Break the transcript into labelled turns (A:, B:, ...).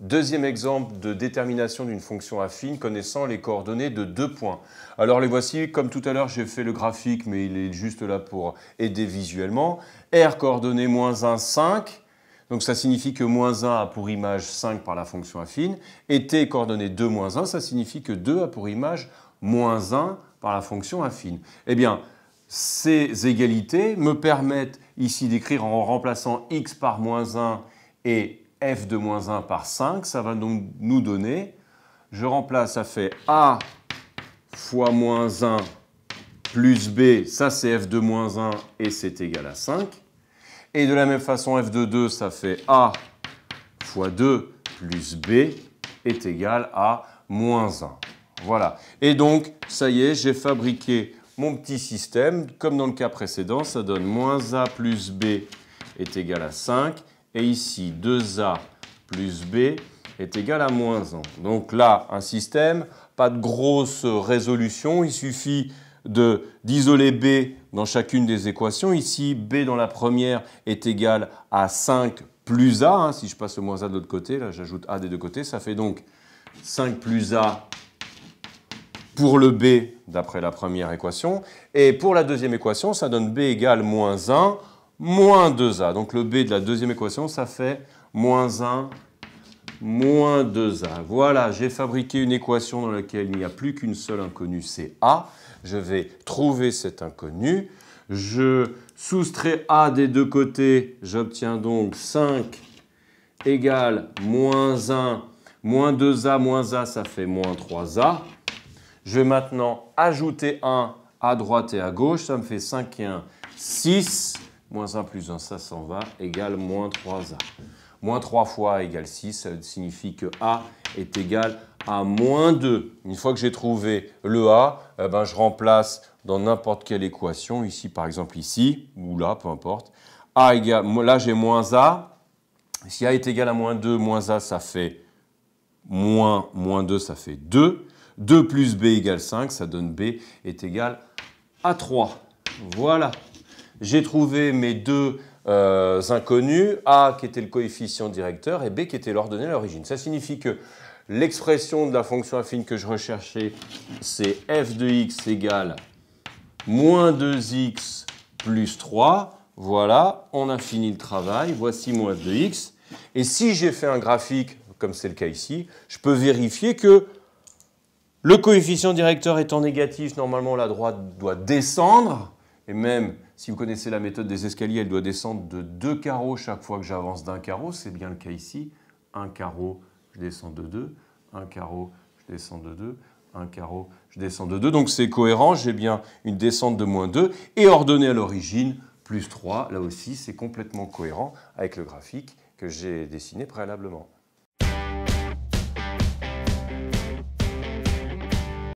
A: Deuxième exemple de détermination d'une fonction affine connaissant les coordonnées de deux points. Alors les voici, comme tout à l'heure j'ai fait le graphique, mais il est juste là pour aider visuellement. R coordonnée moins 1, 5. Donc ça signifie que moins 1 a pour image 5 par la fonction affine. Et T coordonnée 2, moins 1, ça signifie que 2 a pour image moins 1 par la fonction affine. Eh bien, ces égalités me permettent ici d'écrire en remplaçant x par moins 1 et f de moins 1 par 5, ça va donc nous donner, je remplace, ça fait a fois moins 1 plus b, ça c'est f de moins 1 et c'est égal à 5. Et de la même façon, f de 2, ça fait a fois 2 plus b est égal à moins 1. Voilà. Et donc, ça y est, j'ai fabriqué mon petit système. Comme dans le cas précédent, ça donne moins a plus b est égal à 5 et ici, 2A plus B est égal à moins 1. Donc là, un système, pas de grosse résolution, il suffit d'isoler B dans chacune des équations. Ici, B dans la première est égal à 5 plus A. Hein. si je passe le moins A de l'autre côté, là j'ajoute A des deux côtés, ça fait donc 5 plus A pour le B d'après la première équation. Et pour la deuxième équation, ça donne B égale moins 1 moins 2a. Donc le b de la deuxième équation, ça fait moins 1, moins 2a. Voilà, j'ai fabriqué une équation dans laquelle il n'y a plus qu'une seule inconnue, c'est a. Je vais trouver cette inconnue. Je soustrais a des deux côtés, j'obtiens donc 5 égale moins 1, moins 2a, moins a, ça fait moins 3a. Je vais maintenant ajouter 1 à droite et à gauche, ça me fait 5 et 1, 6. Moins 1 plus 1, ça s'en va, égale moins 3A. Moins 3 fois A égale 6, ça signifie que A est égal à moins 2. Une fois que j'ai trouvé le A, eh ben, je remplace dans n'importe quelle équation, ici par exemple ici, ou là, peu importe. A là j'ai moins A. Si A est égal à moins 2, moins A, ça fait moins, moins 2, ça fait 2. 2 plus B égale 5, ça donne B est égal à 3. Voilà. J'ai trouvé mes deux euh, inconnus, A qui était le coefficient directeur et B qui était l'ordonnée à l'origine. Ça signifie que l'expression de la fonction affine que je recherchais, c'est f de x égale moins 2x plus 3. Voilà, on a fini le travail, voici moins de x Et si j'ai fait un graphique, comme c'est le cas ici, je peux vérifier que le coefficient directeur étant négatif, normalement la droite doit descendre, et même si vous connaissez la méthode des escaliers, elle doit descendre de deux carreaux chaque fois que j'avance d'un carreau. C'est bien le cas ici. Un carreau, je descends de deux. Un carreau, je descends de deux. Un carreau, je descends de deux. Donc c'est cohérent, j'ai bien une descente de moins 2. Et ordonnée à l'origine, plus 3. Là aussi, c'est complètement cohérent avec le graphique que j'ai dessiné préalablement.